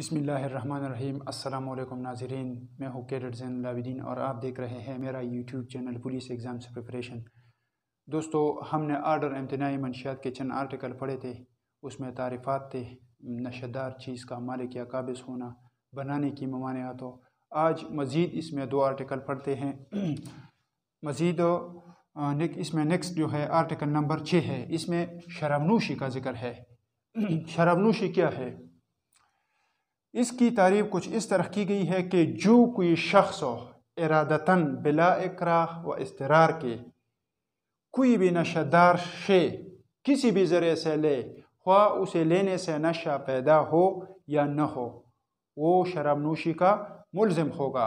بسم اللہ الرحمن الرحیم السلام علیکم ناظرین میں ہوں کیڈر زین العابدین اور آپ دیکھ رہے ہیں میرا YouTube channel police exam exam سے پریپریشن دوستو ہم نے آرڈر امتناعی منشیات کے چند آرٹیکل پڑھے تھے اس میں تعریفات تھے نشدار چیز کا مالک یا قابض ہونا بنانے کی ممانعات ہو آج مزید اس میں دو آرٹیکل پڑھتے ہیں مزید اس میں نیکسٹ جو ہے آرٹیکل نمبر چھ ہے اس میں شرابنوشی کا ذکر ہے شرابنوشی کیا ہے اس کی تعریف کچھ اس طرح کی گئی ہے کہ جو کوئی شخص ہو ارادتاً بلا اکراہ و استرار کے کوئی بھی نشہ دار شے کسی بھی ذریعے سے لے خواہ اسے لینے سے نشہ پیدا ہو یا نہ ہو وہ شراب نوشی کا ملزم ہوگا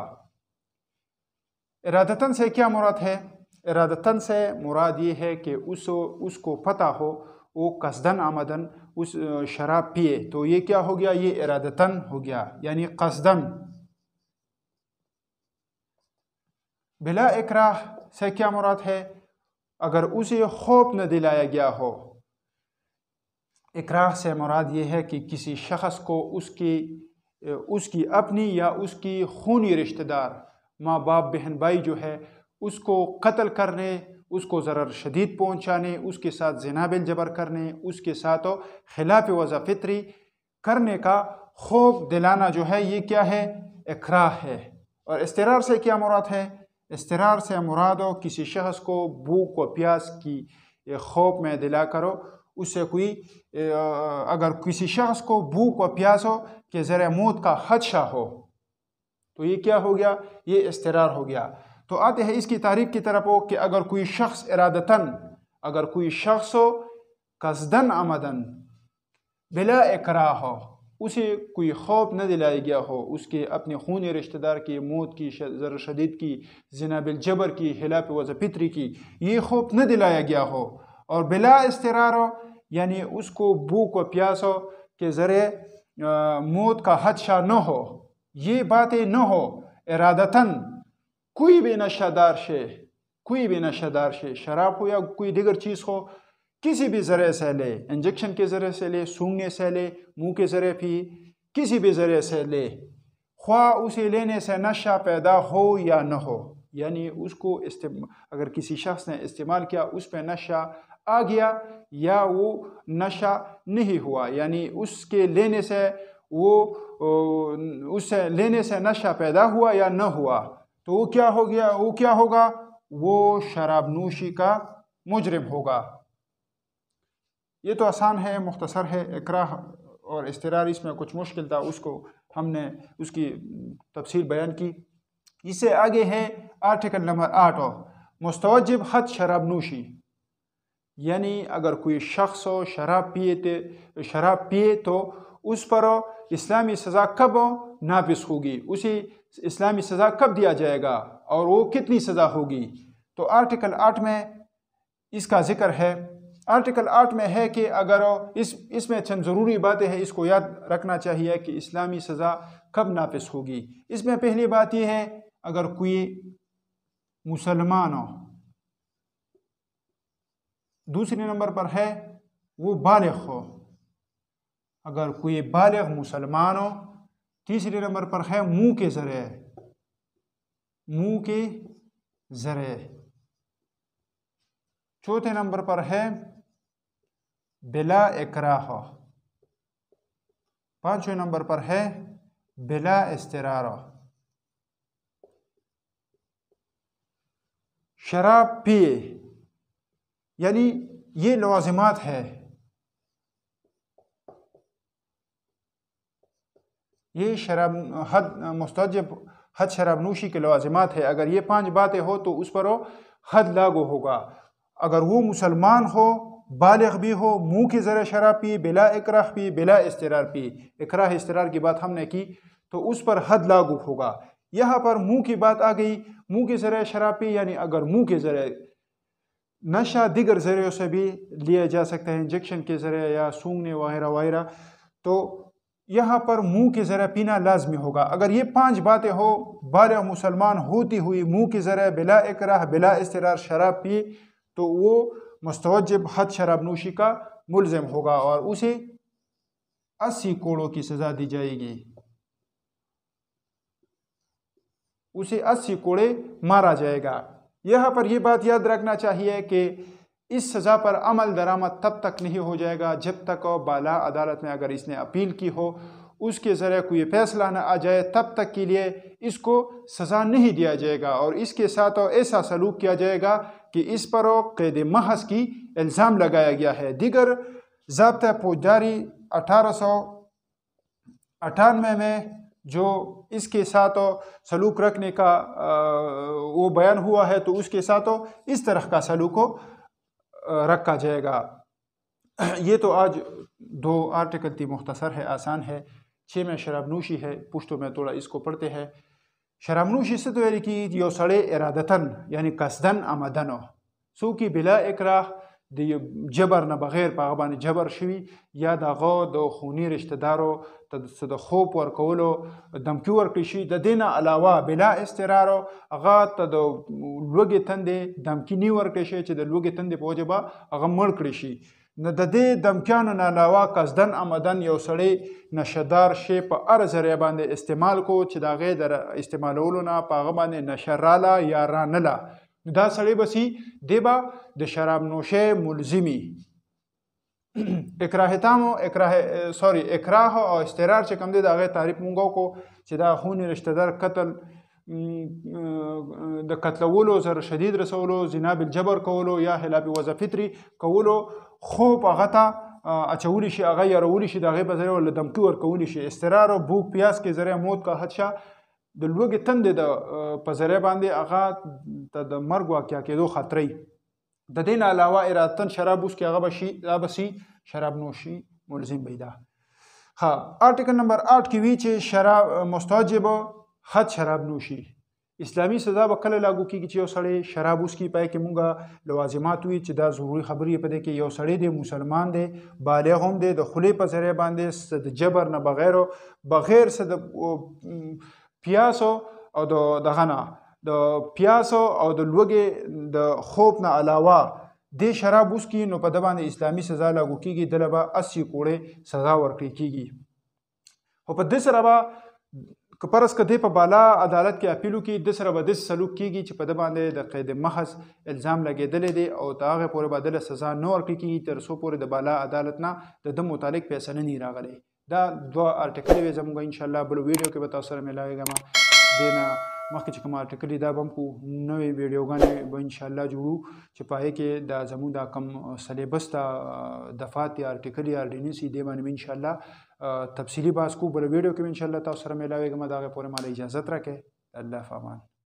ارادتاً سے کیا مراد ہے ارادتاً سے مراد یہ ہے کہ اس کو پتہ ہو وہ قصدن آمدن اس شراب پیے تو یہ کیا ہو گیا یہ ارادتن ہو گیا یعنی قصدن بلا اکراہ سے کیا مراد ہے اگر اسے خوف نہ دلایا گیا ہو اکراہ سے مراد یہ ہے کہ کسی شخص کو اس کی اس کی اپنی یا اس کی خونی رشتہ دار ماں باپ بہن بھائی جو ہے اس کو قتل کرنے اس کو ضرر شدید پہنچانے اس کے ساتھ زینابل جبر کرنے اس کے ساتھ خلاف وضع فطری کرنے کا خوف دلانا جو ہے یہ کیا ہے اقرا ہے اور استرار سے کیا مراد ہے استرار سے مراد ہو کسی شخص کو بوک و پیاس کی خوف میں دلا کرو اس سے کوئی اگر کسی شخص کو بوک و پیاس ہو کہ زر موت کا خدشہ ہو تو یہ کیا ہو گیا یہ استرار ہو گیا تو آتے ہیں اس کی تعریف کی طرف ہو کہ اگر کوئی شخص ارادتاً اگر کوئی شخص ہو کزدن آمدن بلا اکرا ہو اسے کوئی خوف نہ دلایا گیا ہو اس کے اپنے خون رشتہ دار کی موت کی ذر شدید کی زناب الجبر کی ہلا پتری کی یہ خوف نہ دلایا گیا ہو اور بلا استرار ہو یعنی اس کو بوک و پیاس ہو کہ ذرع موت کا حدشہ نہ ہو یہ باتیں نہ ہو ارادتاً کوئی بھی نشہ دار شے کوئی بھی نشہ دار شے شراب ہو یا کوئی دیگر چیز ہو کسی بھی ذرے سے لے انجیکشن کے ذریعے سے لے سونگنے سے لے منہ کے ذریعے بھی کسی بھی ذرے سے لے خواہ اسے لینے سے نشہ پیدا ہو یا نہ ہو یعنی اس کو استعمال کسی شخص نے استعمال کیا اس پہ نشہ آ گیا یا وہ نشہ نہیں ہوا یعنی اس کے لینے سے وہ اس سے لینے سے نشہ پیدا ہوا یا نہ ہوا تو وہ کیا ہو گیا وہ کیا ہوگا وہ شراب نوشی کا مجرم ہوگا یہ تو آسان ہے مختصر ہے اکراہ اور استرار اس میں کچھ مشکل تھا اس کو ہم نے اس کی تفصیل بیان کی اس سے آگے ہے آرٹیکل نمبر آٹھ مستوجب حد شراب نوشی یعنی اگر کوئی شخص ہو شراب پیے شراب پیے تو اس پر اسلامی سزا کب ناپس ہوگی اسی اسلامی سزا کب دیا جائے گا اور وہ کتنی سزا ہوگی تو آرٹیکل آٹھ میں اس کا ذکر ہے آرٹیکل آٹھ میں ہے کہ اگر اس اس میں چند ضروری باتیں ہیں اس کو یاد رکھنا چاہیے کہ اسلامی سزا کب نافذ ہوگی اس میں پہلی بات یہ ہے اگر کوئی مسلمان ہو دوسرے نمبر پر ہے وہ بالغ ہو اگر کوئی بالغ مسلمان ہو تیسرے نمبر پر ہے منہ کے ذریعے منہ کے ذریعے چوتھے نمبر پر ہے بلا اکراہ پانچویں نمبر پر ہے بلا استرارہ شراب پیے یعنی یہ لوازمات ہے یہ شراب حد مستجب حد شراب نوشی کے لوازمات ہے اگر یہ پانچ باتیں ہو تو اس پر حد لاگو ہوگا اگر وہ مسلمان ہو بالغ بھی ہو منہ کے ذرا شراب پی بلا اکراہ پی بلا استرار پی اکراہ استرار کی بات ہم نے کی تو اس پر حد لاگو ہوگا یہاں پر منہ کی بات آ گئی منہ کے ذرعۂ شراب پی یعنی اگر منہ کے ذریعہ نشہ دیگر ذریعوں سے بھی لیا جا سکتا ہے انجیکشن کے ذریعے یا سونگنے وغیرہ وغیرہ تو یہاں پر منہ کی ذرا پینا لازمی ہوگا اگر یہ پانچ باتیں ہو بالغ مسلمان ہوتی ہوئی منہ کی ذرا بلا اکراہ بلا استرار شراب پی تو وہ مستوجب حد شراب نوشی کا ملزم ہوگا اور اسے اسی کوڑوں کی سزا دی جائے گی اسے اسی کوڑے مارا جائے گا یہاں پر یہ بات یاد رکھنا چاہیے کہ اس سزا پر عمل درآمد تب تک نہیں ہو جائے گا جب تک اور بالا عدالت میں اگر اس نے اپیل کی ہو اس کے ذریعے کوئی فیصلہ نہ آ جائے تب تک کے لیے اس کو سزا نہیں دیا جائے گا اور اس کے ساتھ ایسا سلوک کیا جائے گا کہ اس پر قید محض کی الزام لگایا گیا ہے دیگر ذابطہ پوجداری اٹھارہ سو اٹھانوے میں جو اس کے ساتھ سلوک رکھنے کا وہ بیان ہوا ہے تو اس کے ساتھ اس طرح کا سلوک ہو رکھا جائے گا یہ تو آج دو آرٹیکل تھی مختصر ہے آسان ہے چھ میں شراب نوشی ہے پشتو میں تھوڑا اس کو پڑھتے ہیں شراب نوشی سے تو یہ یعنی یو سڑے ارادتن یعنی قصدن آمدنو سو کی بلا اکراہ د جبر نه بغیر په هغه باندې جبر شوي یا دغه د خونی رشتہ دارو ته د خوب ورکولو دمکی ورکړي شي د دین علاوه بلا استقرار هغه ته د لوګي تندې دمکی نی ورکړي شي چې د لوګي تندې په وجبه هغه مړ کړي شي نو د دې دمکیانو نه علاوه قصدن آمدن یو سړی نشهدار شی په هر ذریعه باندې استعمال کو چې د هغې د استعمالولو نه په هغه باندې نشه راله یا رانله نو دا سړی بسی دی به د شراب نوشه ملزمی اکراه تام او اکراه سوري اکراه او استقرار چې کوم دی دا غي تعریف مونږو کو چې دا خونی رشتہ دار قتل د قتلولو زر شدید رسولو زنا بالجبر کولو یا خلاف وظیفتری کولو خو په غته اچولی شي هغه یارول شي دغه په ذریعہ ول دمکی ور کولی شي استقرار او بوک پیاس کې ذریعہ موت کا حدشا د لوګي تند د په ذریعہ باندې هغه ته د مرګ واقع کېدو خطرې د دین علاوه اراتن شراب اوس کې هغه بشي دا بسي شراب نوشي ملزم پیدا ها آرټیکل نمبر 8 کې وی چې شراب مستوجب حد شراب نوشي اسلامی سزا به کله لاگو کیږي چې یو سړی شراب وڅکي پای کې مونږه لوازمات وي چې دا ضروری خبرې پدې کې یو سړی دی مسلمان دی بالغ هم دی د خلی په ذریعہ باندې د جبر نه بغیر بغیر څه د پیاسو او د دغه نه د پیاسو او د لوګي د خوب نه علاوه د شراب اوس کې نو په د باندې اسلامي سزا لاګو کیږي د لبا 80 کوړې سزا ورکړي کیږي خو په دې سره به کپرس کده په بالا عدالت کې اپیلو کې د سره به د سلوک کیږي چې په د باندې د قید محض الزام لګیدل دي او تاغه پورې بدله سزا نه ورکړي کیږي تر سو پورې د بالا عدالت نه د متعلق فیصله نه راغلي دا دوه آرټیکل وي زموږ ان شاء الله بل ویډیو کې به تاسو سره ملاويږم دنه مخکې چې کوم آرټیکل دا بم کو نوې ویډیوګانې به ان شاء الله جوړو چې پاهې کې دا زموږ دا کم سلیبس تا دفاتې آرټیکل یا ډینیسي دی باندې ان شاء الله تفصیلی باس کو بل ویډیو کې ان شاء الله تاسو سره ملاويږم دا غوړم اجازه ترکه الله فامان